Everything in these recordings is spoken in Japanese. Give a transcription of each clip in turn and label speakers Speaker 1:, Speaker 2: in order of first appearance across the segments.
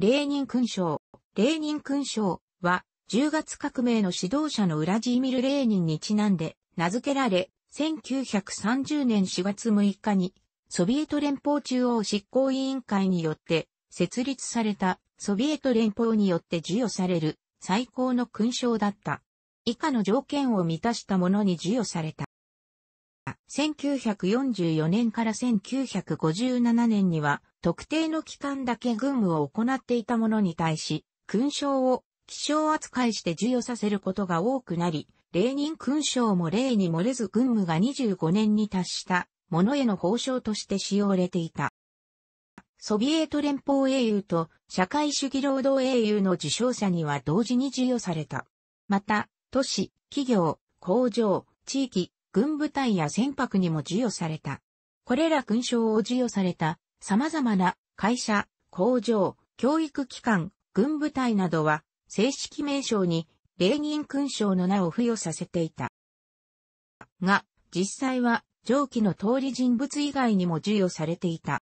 Speaker 1: レーニン勲章。レーニン勲章は、10月革命の指導者のウラジーミル・レーニンにちなんで、名付けられ、1930年4月6日に、ソビエト連邦中央執行委員会によって、設立された、ソビエト連邦によって授与される、最高の勲章だった。以下の条件を満たしたものに授与された。1944年から1957年には、特定の機関だけ軍務を行っていた者に対し、勲章を希少扱いして授与させることが多くなり、例人勲章も例に漏れず軍務が25年に達した者への報奨として使用れていた。ソビエト連邦英雄と社会主義労働英雄の受賞者には同時に授与された。また、都市、企業、工場、地域、軍部隊や船舶にも授与された。これら勲章を授与された様々な会社、工場、教育機関、軍部隊などは正式名称に霊人勲章の名を付与させていた。が、実際は上記の通り人物以外にも授与されていた。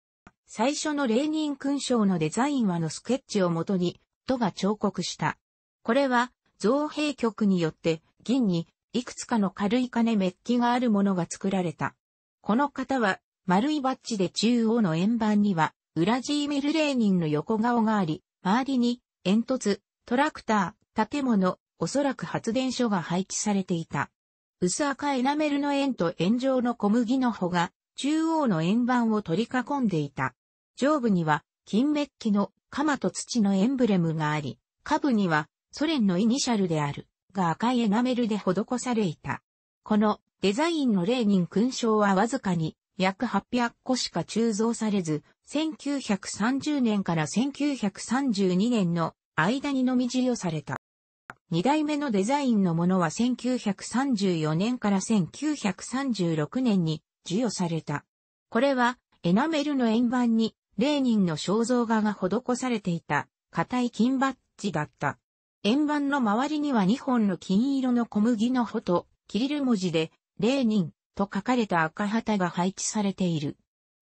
Speaker 1: 最初の霊人勲章のデザインはのスケッチをもとに、都が彫刻した。これは、造幣局によって、銀にいくつかの軽い金メッキがあるものが作られた。この型は、丸いバッジで中央の円盤には、ウラジーミル・レーニンの横顔があり、周りに、煙突、トラクター、建物、おそらく発電所が配置されていた。薄赤エナメルの円と円状の小麦の穂が、中央の円盤を取り囲んでいた。上部には、金メッキの鎌と土のエンブレムがあり、下部には、ソ連のイニシャルである、が赤いエナメルで施されいた。このデザインのレーニン勲章はわずかに約800個しか鋳造されず、1930年から1932年の間にのみ授与された。二代目のデザインのものは1934年から1936年に授与された。これはエナメルの円盤にレーニンの肖像画が施されていた硬い金バッジだった。円盤の周りには2本の金色の小麦の穂と、キリル文字で、レーニンと書かれた赤旗が配置されている。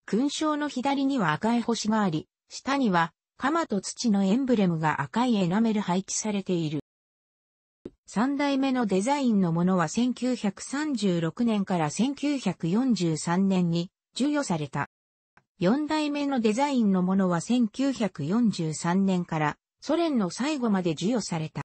Speaker 1: 勲章の左には赤い星があり、下には、鎌と土のエンブレムが赤いエナメル配置されている。三代目のデザインのものは1936年から1943年に授与された。四代目のデザインのものは1943年からソ連の最後まで授与された。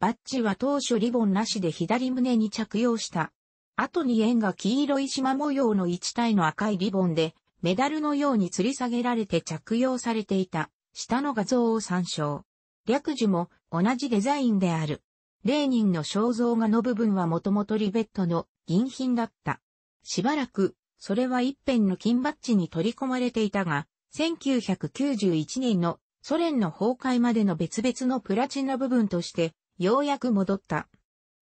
Speaker 1: バッジは当初リボンなしで左胸に着用した。後に円が黄色い縞模様の一体の赤いリボンで、メダルのように吊り下げられて着用されていた。下の画像を参照。略樹も同じデザインである。レーニンの肖像画の部分はもともとリベットの銀品だった。しばらく、それは一辺の金バッジに取り込まれていたが、1991年のソ連の崩壊までの別々のプラチナ部分として、ようやく戻った。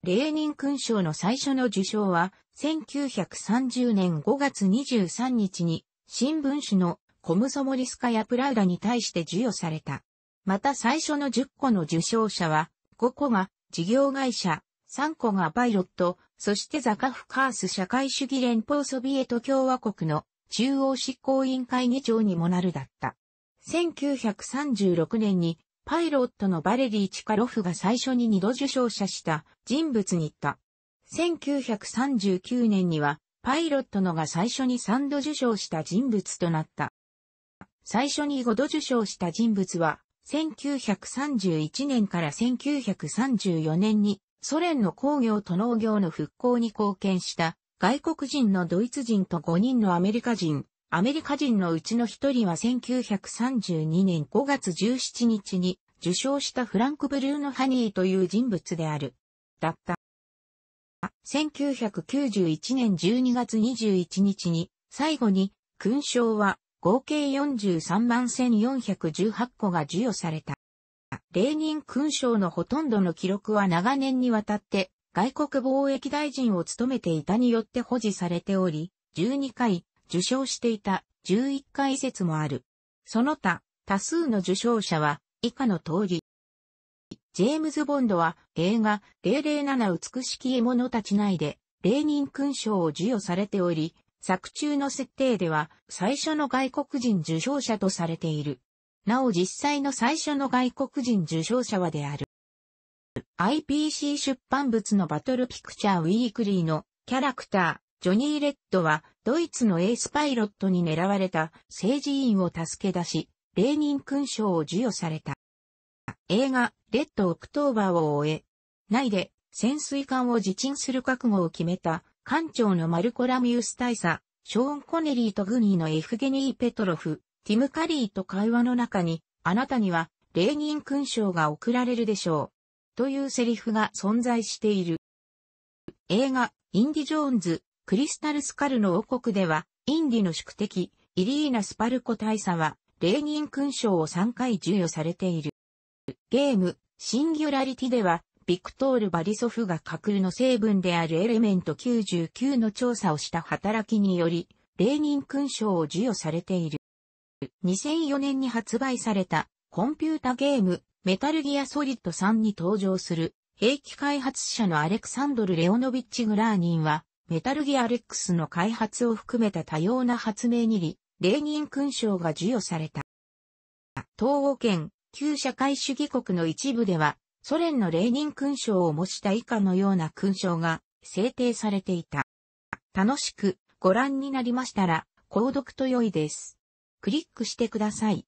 Speaker 1: レーニン勲章の最初の受賞は、1930年5月23日に、新聞紙のコムソモリスカやプラウダに対して授与された。また最初の10個の受賞者は、5個が事業会社、3個がパイロット、そしてザカフカース社会主義連邦ソビエト共和国の中央執行委員会議長にもなるだった。1936年にパイロットのバレリー・チカロフが最初に2度受賞者した人物に言った。1939年にはパイロットのが最初に3度受賞した人物となった。最初に5度受賞した人物は、1931年から1934年にソ連の工業と農業の復興に貢献した外国人のドイツ人と5人のアメリカ人、アメリカ人のうちの一人は1932年5月17日に受賞したフランク・ブルーノ・ハニーという人物である。だった。1991年12月21日に、最後に、勲章は合計43万1418個が授与された。レーニン勲章のほとんどの記録は長年にわたって外国貿易大臣を務めていたによって保持されており、12回受賞していた11回説もある。その他、多数の受賞者は以下の通り。ジェームズ・ボンドは映画007美しき獲物たち内で、レ人勲章を授与されており、作中の設定では最初の外国人受賞者とされている。なお実際の最初の外国人受賞者はである。IPC 出版物のバトルピクチャーウィークリーのキャラクター、ジョニー・レッドは、ドイツのエースパイロットに狙われた政治員を助け出し、レーニン勲章を授与された。映画、レッド・オクトーバーを終え、内で潜水艦を自沈する覚悟を決めた艦長のマルコ・ラミウス大佐、ショーン・コネリーとグニーのエフゲニー・ペトロフ、ティム・カリーと会話の中に、あなたには、レーニン勲章が贈られるでしょう。というセリフが存在している。映画、インディ・ジョーンズ、クリスタルスカルの王国では、インディの宿敵、イリーナ・スパルコ大佐は、レーニン勲章を3回授与されている。ゲーム、シンギュラリティでは、ビクトール・バリソフが架空の成分であるエレメント99の調査をした働きにより、レーニン勲章を授与されている。2004年に発売されたコンピュータゲームメタルギアソリッド3に登場する兵器開発者のアレクサンドル・レオノビッチ・グラーニンはメタルギアレックスの開発を含めた多様な発明にり、レーニン勲章が授与された。東欧圏、旧社会主義国の一部では、ソ連のレーニン勲章を模した以下のような勲章が制定されていた。楽しくご覧になりましたら、購読と良いです。クリックしてください。